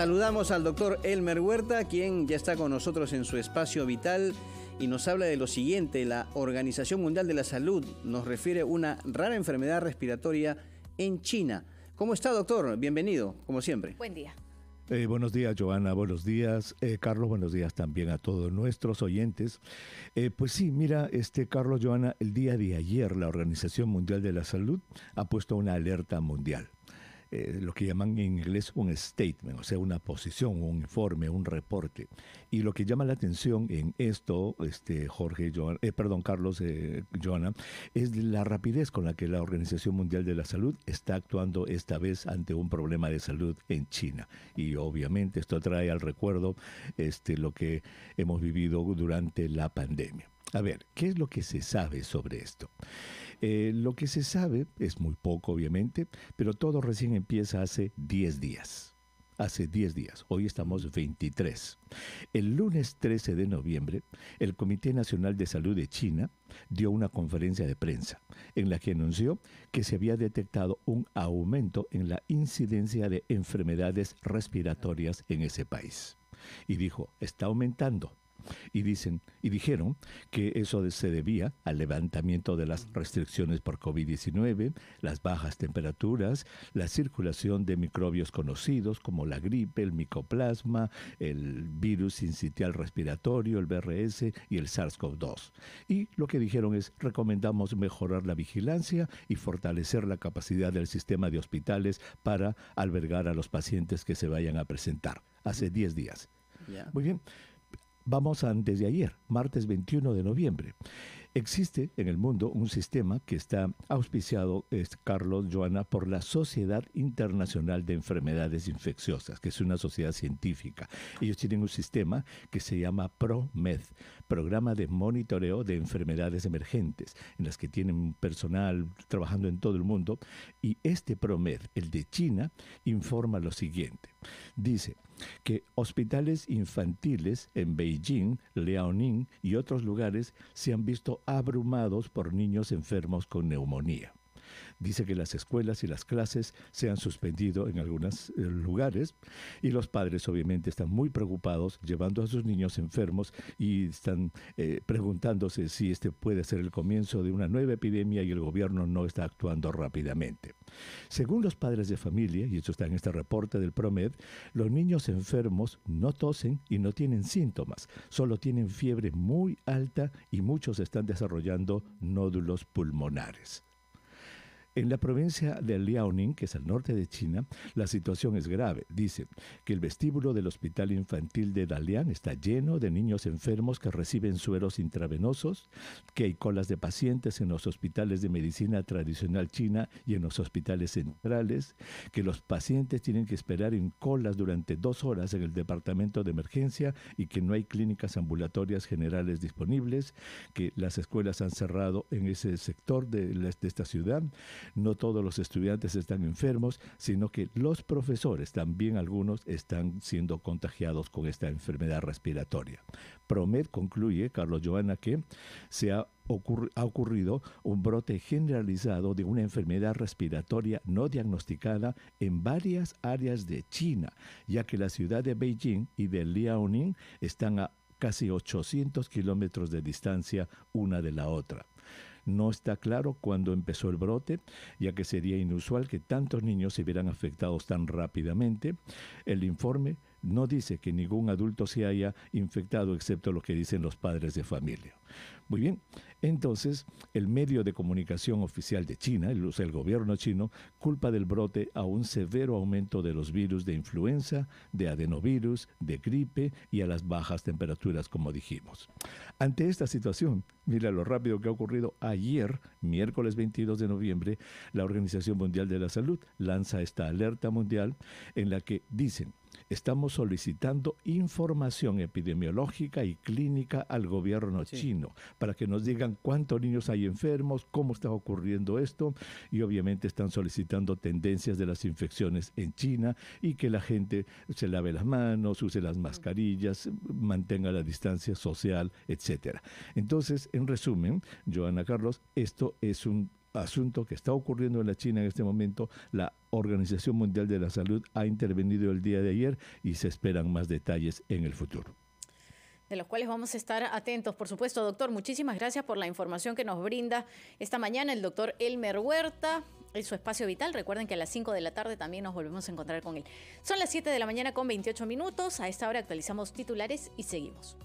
Saludamos al doctor Elmer Huerta, quien ya está con nosotros en su espacio vital y nos habla de lo siguiente. La Organización Mundial de la Salud nos refiere una rara enfermedad respiratoria en China. ¿Cómo está, doctor? Bienvenido, como siempre. Buen día. Eh, buenos días, Joana. Buenos días, eh, Carlos. Buenos días también a todos nuestros oyentes. Eh, pues sí, mira, este Carlos, Joana, el día de ayer la Organización Mundial de la Salud ha puesto una alerta mundial. Eh, lo que llaman en inglés un statement, o sea, una posición, un informe, un reporte. Y lo que llama la atención en esto, este, Jorge, eh, perdón, Carlos, eh, Joana, es la rapidez con la que la Organización Mundial de la Salud está actuando esta vez ante un problema de salud en China. Y obviamente esto trae al recuerdo este, lo que hemos vivido durante la pandemia. A ver, ¿qué es lo que se sabe sobre esto? Eh, lo que se sabe es muy poco, obviamente, pero todo recién empieza hace 10 días. Hace 10 días, hoy estamos 23. El lunes 13 de noviembre, el Comité Nacional de Salud de China dio una conferencia de prensa en la que anunció que se había detectado un aumento en la incidencia de enfermedades respiratorias en ese país. Y dijo, está aumentando, y dicen y dijeron que eso se debía al levantamiento de las restricciones por COVID-19, las bajas temperaturas, la circulación de microbios conocidos como la gripe, el micoplasma, el virus sincitial respiratorio, el BRS y el SARS-CoV-2. Y lo que dijeron es recomendamos mejorar la vigilancia y fortalecer la capacidad del sistema de hospitales para albergar a los pacientes que se vayan a presentar hace 10 días. Muy bien. Vamos a antes de ayer, martes 21 de noviembre. Existe en el mundo un sistema que está auspiciado, es Carlos Joana, por la Sociedad Internacional de Enfermedades Infecciosas, que es una sociedad científica. Ellos tienen un sistema que se llama ProMed, Programa de Monitoreo de Enfermedades Emergentes, en las que tienen personal trabajando en todo el mundo. Y este ProMed, el de China, informa lo siguiente. Dice que hospitales infantiles en Beijing, Liaoning y otros lugares se han visto abrumados por niños enfermos con neumonía. Dice que las escuelas y las clases se han suspendido en algunos eh, lugares y los padres obviamente están muy preocupados llevando a sus niños enfermos y están eh, preguntándose si este puede ser el comienzo de una nueva epidemia y el gobierno no está actuando rápidamente. Según los padres de familia, y esto está en este reporte del PROMED, los niños enfermos no tosen y no tienen síntomas, solo tienen fiebre muy alta y muchos están desarrollando nódulos pulmonares. En la provincia de Liaoning, que es al norte de China, la situación es grave. Dicen que el vestíbulo del hospital infantil de Dalian está lleno de niños enfermos que reciben sueros intravenosos, que hay colas de pacientes en los hospitales de medicina tradicional china y en los hospitales centrales, que los pacientes tienen que esperar en colas durante dos horas en el departamento de emergencia y que no hay clínicas ambulatorias generales disponibles, que las escuelas han cerrado en ese sector de, de esta ciudad, no todos los estudiantes están enfermos, sino que los profesores también algunos están siendo contagiados con esta enfermedad respiratoria. Promet concluye, Carlos Joana, que se ha ocurrido un brote generalizado de una enfermedad respiratoria no diagnosticada en varias áreas de China, ya que la ciudad de Beijing y de Liaoning están a casi 800 kilómetros de distancia una de la otra. No está claro cuándo empezó el brote, ya que sería inusual que tantos niños se vieran afectados tan rápidamente. El informe no dice que ningún adulto se haya infectado excepto lo que dicen los padres de familia. Muy bien, entonces el medio de comunicación oficial de China, el, gobierno chino, culpa del brote a un severo aumento de los virus de influenza, de adenovirus, de gripe y a las bajas temperaturas, como dijimos. Ante esta situación, mira lo rápido que ha ocurrido ayer, miércoles 22 de noviembre, la Organización Mundial de la Salud lanza esta alerta mundial en la que dicen estamos solicitando información epidemiológica y clínica al gobierno chino para que nos digan cuántos niños hay enfermos, cómo está ocurriendo esto y obviamente están solicitando tendencias de las infecciones en China y que la gente se lave las manos, use las mascarillas, mantenga la distancia social, etcétera. Entonces, en resumen, Joana Carlos, esto es un asunto que está ocurriendo en la China en este momento, la Organización Mundial de la Salud ha intervenido el día de ayer y se esperan más detalles en el futuro. De los cuales vamos a estar atentos, por supuesto, doctor. Muchísimas gracias por la información que nos brinda esta mañana el doctor Elmer Huerta en su espacio vital. Recuerden que a las 5 de la tarde también nos volvemos a encontrar con él. Son las 7 de la mañana con 28 minutos. A esta hora actualizamos titulares y seguimos.